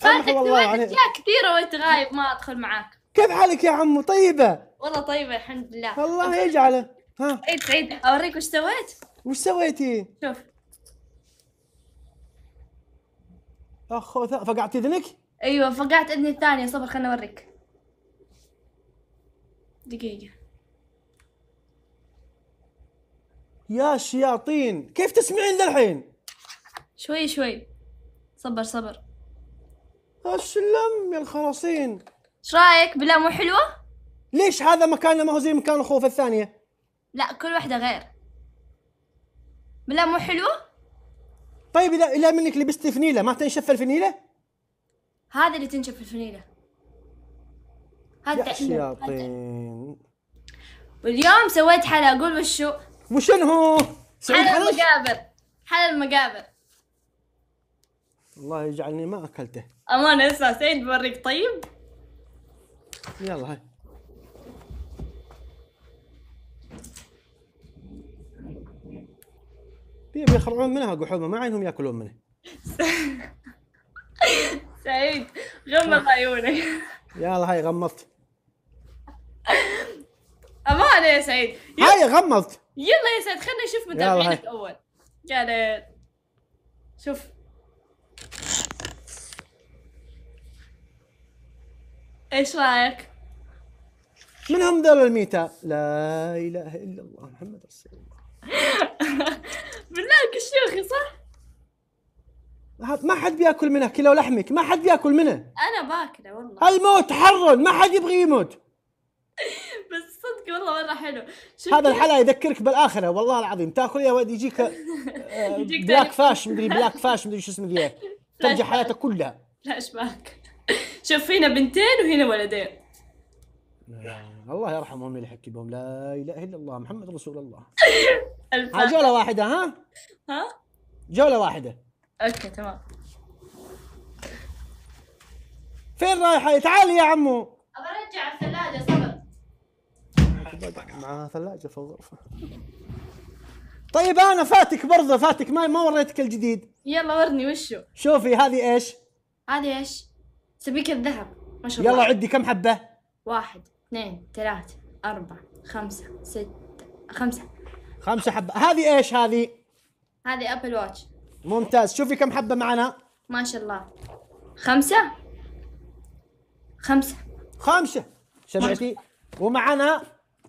فاتك والله كثيره وانت غايب ما ادخل معاك كيف حالك يا عمو طيبه والله طيبه الحمد لله الله يجعله ها عيد عيد اوريك وش سويت وش سويتي شوف اخو فقعت اذنك ايوه فقعت اذني الثانيه صبر خليني اوريك دقيقه يا شياطين كيف تسمعين للحين شوي شوي صبر صبر السلم يا الخراصين ايش رايك بالله مو حلوه؟ ليش هذا مكاننا ما هو زي مكان الخوف الثانيه؟ لا كل واحده غير بالله مو حلوه؟ طيب اذا الا منك لبستي فنيله ما تنشف الفنيله؟ هذا اللي تنشف الفنيله هذا الشياطين واليوم سويت حلا اقول وشو؟ وشنو؟ حلا المقابر حلا المقابر الله يجعلني ما اكلته امانة اسمع سعيد بوريك طيب يلا هاي بيخرعون منها قحومه ما عينهم ياكلون منه سعيد غمض عيونك يلا هاي غمضت امانه يا سعيد هاي غمضت يلا يا سعيد خلنا نشوف متابعينك اول قاعد شوف ايش رايك؟ من هم ذول الميتة؟ لا اله الا الله محمد رسول الله بنلاقي الشيوخي صح؟ ما حد بياكل منه كيلو لحمك ما حد بياكل منه انا باكله والله الموت حر ما حد يبغي يموت بس صدق والله مره حلو هذا الحلا يذكرك بالاخره والله العظيم تاكل يا ولد يجيك آه، بلاك فاش مدري بلاك فاش مدري شو اسمه ذيك ترجع حياتك كلها لا اشباك شوف هنا بنتين وهنا ولدين الله يرحم امي اللي حكي بهم لا اله الا الله محمد رسول الله ها جوله واحده ها ها جوله واحده اوكي تمام فين رايحه تعالي يا عمو ابى ارجع الثلاجه صبر معها ثلاجه في الغرفه طيب انا فاتك برضه فاتك ما ما وريتك الجديد يلا ورني وشو شوفي هذه ايش هذه ايش سبيك الذهب ما شاء الله يلا عدي كم حبة واحد اثنين ثلاثة أربعة خمسة ستة خمسة خمسة حبة هذه ايش هذه؟ هذه أبل واتش ممتاز شوفي كم حبة معنا ما شاء الله خمسة خمسة خمسة سمعتي ومعنا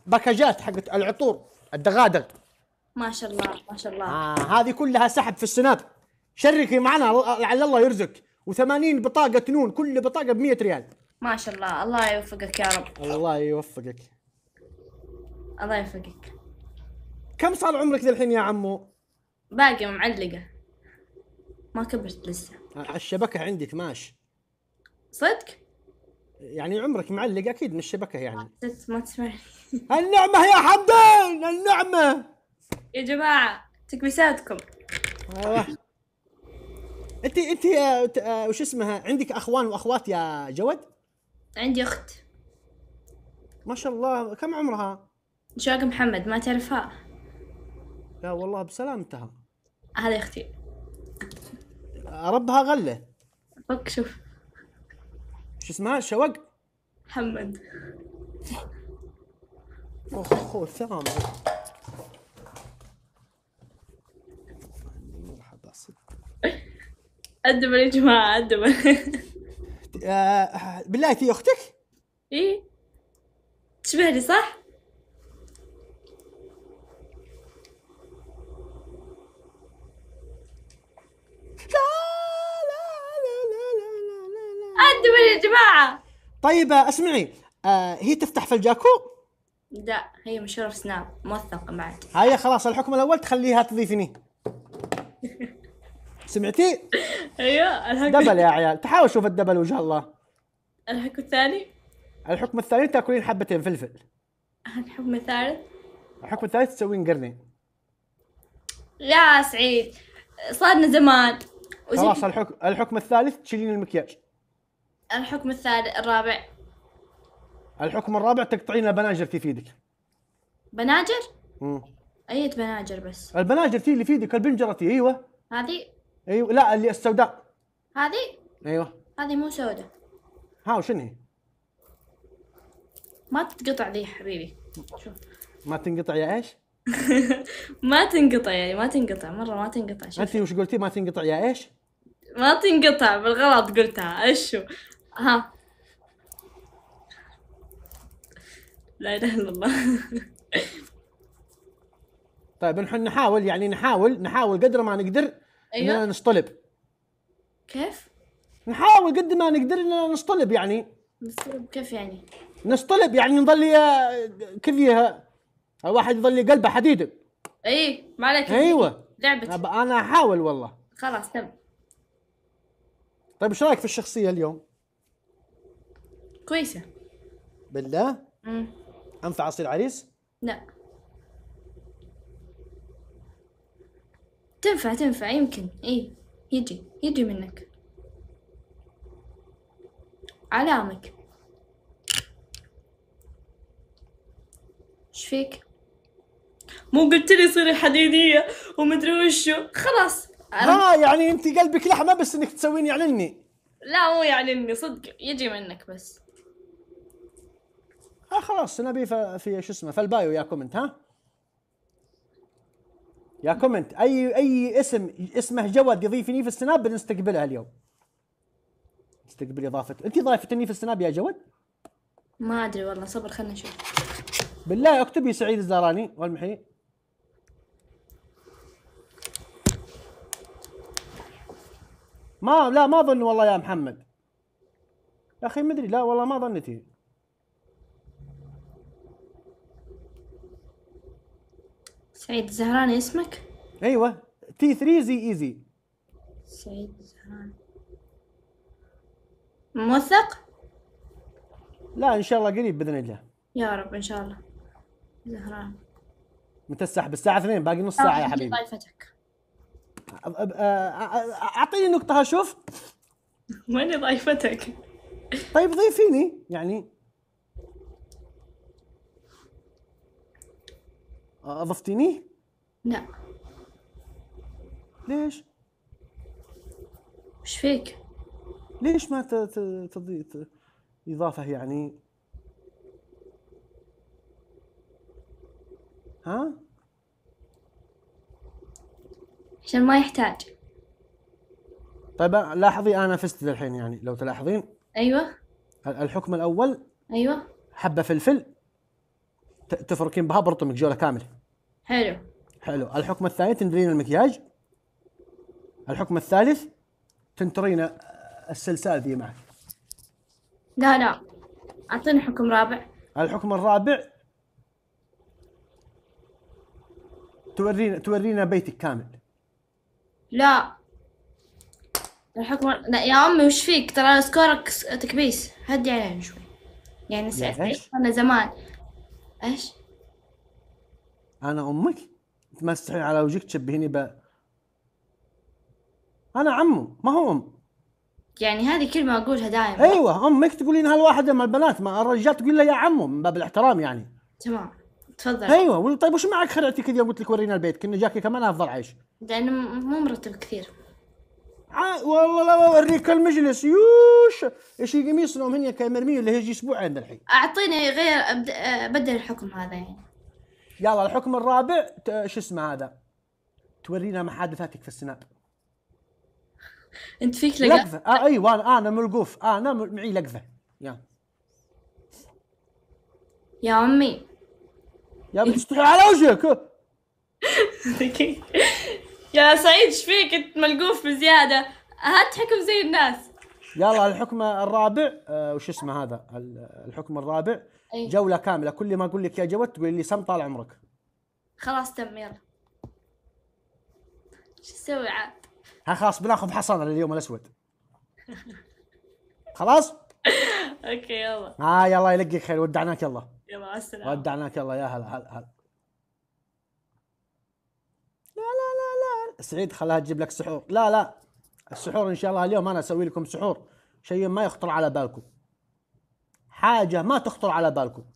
باكجات حقت العطور الدغادغ ما شاء الله ما شاء الله آه هذه كلها سحب في السناب شركي معنا لعل الله يرزق و80 بطاقه نون كل بطاقه ب 100 ريال ما شاء الله الله يوفقك يا رب الله يوفقك الله يوفقك كم صار عمرك للحين يا عمو باقي معلقه ما كبرت لسه الشبكه عندك ماشي صدق يعني عمرك معلق اكيد من الشبكه يعني ما تسمعني النعمه يا حمدان النعمه يا جماعه تكبيساتكم انت انت آه، وش اسمها عندك اخوان واخوات يا جود؟ عندي اخت ما شاء الله كم عمرها؟ شوق محمد ما تعرفها؟ لا والله بسلامتها هذه اختي ربها غله فك شوف شو اسمها شوق؟ محمد اخ الثامن الدبل يا جماعه الدبل بالله في اختك؟ ايه تشبه لي صح؟ الدبل يا جماعه طيب اسمعي آه هي تفتح في الجاكو؟ لا هي مشهوره في سناب موثقه بعد هيا خلاص الحكم الاول تخليها تضيفني سمعتي؟ ايوه دبل يا عيال تحاول شوف الدبل وجه الله الحكم الثاني الحكم الثاني تاكلين حبتين فلفل الحكم الثالث الحكم الثالث تسوين قرنين يا سعيد صارنا زمان خلاص الحكم الحكم الثالث تشيلين المكياج الحكم الثالث الرابع الحكم الرابع تقطعين البناجر في يدك بناجر؟ امم اية بناجر بس البناجر تي اللي في يدك البنجره تي ايوه هذه ايوه لا اللي السوداء هذه ايوه هذه مو سوداء ها وشنو هي؟ ما تتقطع ذي يا حبيبي شوف ما تنقطع يا ايش؟ ما تنقطع يعني ما تنقطع مرة ما تنقطع شوف انت وش قلتي ما تنقطع يا ايش؟ ما تنقطع بالغلط قلتها ايش ها لا اله الا الله طيب نحن نحاول يعني نحاول نحاول قدر ما نقدر ايوه اننا نصطلب كيف؟ نحاول قد ما نقدر اننا نصطلب يعني نصطلب كيف يعني؟ نصطلب يعني نظل آه، كيف الواحد يظل قلبه حديد اي ما عليك ايوه لعبتي انا احاول والله خلاص تم طيب ايش رايك في الشخصيه اليوم؟ كويسه بالله؟ امم انفع اصير عريس؟ لا تنفع تنفع يمكن اي يجي يجي منك علامك ايش فيك مو قلت لي صيري حديديه ومدري وشو خلاص ها يعني انت قلبك لحمه بس انك تسوين يعلني لا مو يعلني صدق يجي منك بس ها آه، خلاص نبي في شو اسمه في البايو يا كومنت ها يا كومنت اي اي اسم اسمه جواد يضيفني في السناب بنستقبلها اليوم نستقبل اضافه انت ضايفتني في السناب يا جواد ما ادري والله صبر خلنا نشوف بالله اكتبي سعيد الزهراني والمحي ما لا ما اظن والله يا محمد يا اخي مدري لا والله ما ظنتي سعيد زهران اسمك؟ ايوه تي 3 زي ايزي سعيد زهران موثق؟ لا ان شاء الله قريب باذن الله يا رب ان شاء الله زهران متى السحب الساعة 2 باقي نص ساعة يا حبيبي يفتحك اعطيني نقطة شوف وين ضيفتك؟ طيب ضيفيني يعني اضفتينيه؟ لا ليش؟ مش فيك ليش ما تضيف اضافه يعني؟ ها؟ عشان ما يحتاج طيب لاحظي انا فزت الحين يعني لو تلاحظين ايوه الحكم الاول ايوه حبه فلفل تفركين بها برطمك جوله كامله حلو حلو الحكم الثاني تندرين المكياج الحكم الثالث تنترين السلسال ذي معك لا لا اعطيني حكم رابع الحكم الرابع تورينا تورينا بيتك كامل لا الحكم لا يا امي وش فيك ترى سكورك تكبيس هدي علينا شوي يعني, يعني ساعتين انا زمان ايش انا امك تمسحين على وجهك تشبهيني ب انا عمو ما هو ام يعني هذه كلمة أقولها دائما أيوة أمك تقولين هالواحدة من البنات ما الرجال تقول له يا عمو من باب الاحترام يعني تمام تفضل أيوة طيب وش معك خرعتي كذا قلت لك ورينا البيت كنا جاكي كمان أفضل عيش لأنه مو مرتب كثير ع... والله لا اوريك المجلس يوش ايش يقوم يصنعون هنا كمرميه اللي هيجي اسبوعين الحين اعطيني غير أبد... بدل الحكم هذا يعني يلا الحكم الرابع شو اسمه هذا تورينا محادثاتك في السناب انت فيك لقفه لقفه آه ايوه انا انا ملقوف آه انا معي لقفه. يا يا امي يا بتشتغل على وجهك يا سعيد ايش فيك انت ملقوف بزياده هات حكم زي الناس يلا الحكم الرابع آه وش اسمه هذا الحكم الرابع أيه. جوله كامله كل ما اقول لك يا جواد تقول لي سم طال عمرك خلاص تم يلا شو تسوي عاد ها خلاص بناخذ حصانه لليوم الاسود خلاص اوكي يلا ها آه، يلا يلقيك خير ودعناك يلا يلا مع السلامه ودعناك يلا يا هلا هلا هلا لا لا لا لا سعيد خلاها تجيب لك سحور لا لا السحور ان شاء الله اليوم انا اسوي لكم سحور شيء ما يخطر على بالكم حاجة ما تخطر على بالكم